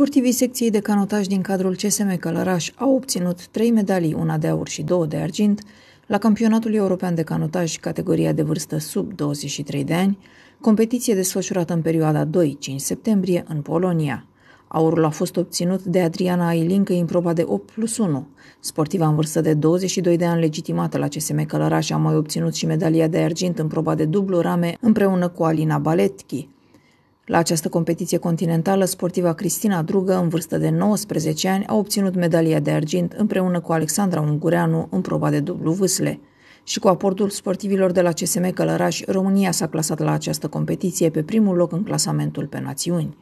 Sportivii secției de canotaj din cadrul CSM Călăraș au obținut trei medalii, una de aur și două de argint, la Campionatul European de Canotaj, categoria de vârstă sub 23 de ani, competiție desfășurată în perioada 2-5 septembrie în Polonia. Aurul a fost obținut de Adriana Ailincă în proba de 8 plus 1. Sportiva în vârstă de 22 de ani legitimată la CSM Călăraș a mai obținut și medalia de argint în proba de dublu rame împreună cu Alina Baletchi. La această competiție continentală, sportiva Cristina Drugă, în vârstă de 19 ani, a obținut medalia de argint împreună cu Alexandra Ungureanu în proba de dublu vâsle. Și cu aportul sportivilor de la CSM Călăraș, România s-a clasat la această competiție pe primul loc în clasamentul pe națiuni.